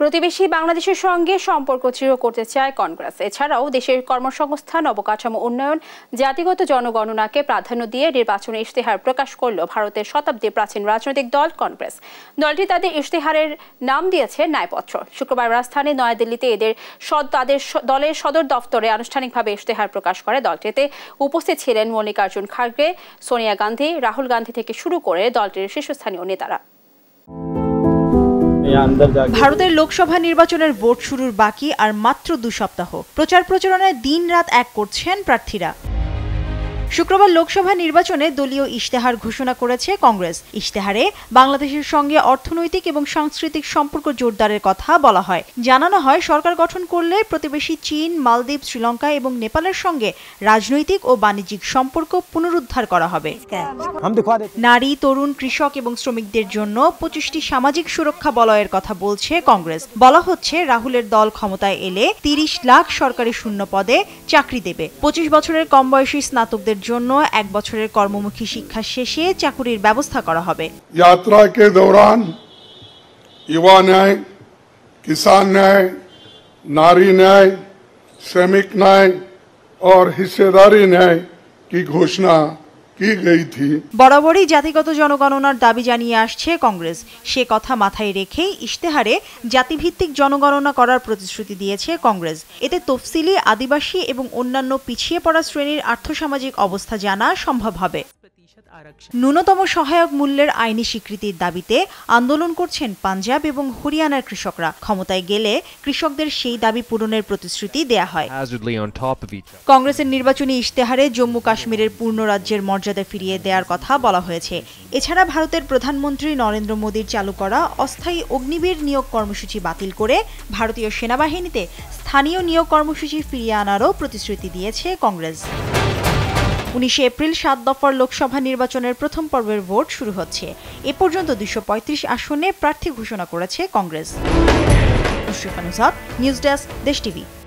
প্রতিবেশী বাংলাদেশের সঙ্গে সম্পর্ক দৃঢ় করতে চায় কংগ্রেস এছাড়াও দেশের কর্মসংস্থান অবকাঠামো উন্নয়ন জাতিগত জনগণনাকে প্রাধান্য দিয়ে নির্বাচনে ইশতেহার প্রকাশ করল ভারতের শতাব্দী প্রাচীন রাজনৈতিক দল কংগ্রেস দলটি তাদের ইশতেহারের নাম দিয়েছে ন্যায়পত্র শুক্রবার রাজধানী নয়াদিল্লিতে এদের তাদের দলের সদর দফতরে আনুষ্ঠানিকভাবে ইশতেহার প্রকাশ করে দলটিতে উপস্থিত ছিলেন মল্লিকার্জুন খার্গে সোনিয়া গান্ধী রাহুল গান্ধী থেকে শুরু করে দলটির শীর্ষস্থানীয় নেতারা ভারতের লোকসভা নির্বাচনের ভোট শুরুর বাকি আর মাত্র দু সপ্তাহ প্রচার প্রচারণায় দিন রাত এক করছেন প্রার্থীরা শুক্রবার লোকসভা নির্বাচনে দলীয় ইশতেহার ঘোষণা করেছে কংগ্রেস ইশতেহারে বাংলাদেশের সঙ্গে অর্থনৈতিক এবং সাংস্কৃতিক সম্পর্ক জোরদারের কথা বলা হয় জানানো হয় সরকার গঠন করলে প্রতিবেশী চীন মালদ্বীপ শ্রীলঙ্কা এবং নেপালের সঙ্গে রাজনৈতিক ও বাণিজ্যিক সম্পর্ক পুনরুদ্ধার করা হবে নারী তরুণ কৃষক এবং শ্রমিকদের জন্য পঁচিশটি সামাজিক সুরক্ষা বলয়ের কথা বলছে কংগ্রেস বলা হচ্ছে রাহুলের দল ক্ষমতায় এলে তিরিশ লাখ সরকারি শূন্য পদে চাকরি দেবে পঁচিশ বছরের কম বয়সী স্নাতকদের জন্য এক বছরের কর্মমুখী শিক্ষা শেষে চাকুরির ব্যবস্থা করা হবে যাত্রাকে দৌড়ান ইউয়া ন্যায় কিষান ন্যায় নারী ন্যায় শ্রমিক ন্যায় ও হিসেদারি ন্যায় কি ঘোষণা বরাবরই জাতিগত জনগণনার দাবি জানিয়ে আসছে কংগ্রেস সে কথা মাথায় রেখেই ইশতেহারে জাতিভিত্তিক জনগণনা করার প্রতিশ্রুতি দিয়েছে কংগ্রেস এতে তফসিলি আদিবাসী এবং অন্যান্য পিছিয়ে পড়া শ্রেণীর আর্থসামাজিক অবস্থা জানা সম্ভব হবে ন্যূনতম সহায়ক মূল্যের আইনি স্বীকৃতির দাবিতে আন্দোলন করছেন পাঞ্জাব এবং হরিয়ানার কৃষকরা ক্ষমতায় গেলে কৃষকদের সেই দাবি পূরণের প্রতিশ্রুতি দেয়া হয় কংগ্রেসের নির্বাচনী ইশতেহারে জম্মু কাশ্মীরের পূর্ণ রাজ্যের মর্যাদা ফিরিয়ে দেওয়ার কথা বলা হয়েছে এছাড়া ভারতের প্রধানমন্ত্রী নরেন্দ্র মোদীর চালু করা অস্থায়ী অগ্নিবীর নিয়োগ কর্মসূচি বাতিল করে ভারতীয় সেনাবাহিনীতে স্থানীয় নিয়োগ কর্মসূচি ফিরিয়ে আনারও প্রতিশ্রুতি দিয়েছে কংগ্রেস উনিশে এপ্রিল সাত দফার লোকসভা নির্বাচনের প্রথম পর্বের ভোট শুরু হচ্ছে এ পর্যন্ত দুশো আসনে প্রার্থী ঘোষণা করেছে Congress news desk Desh TV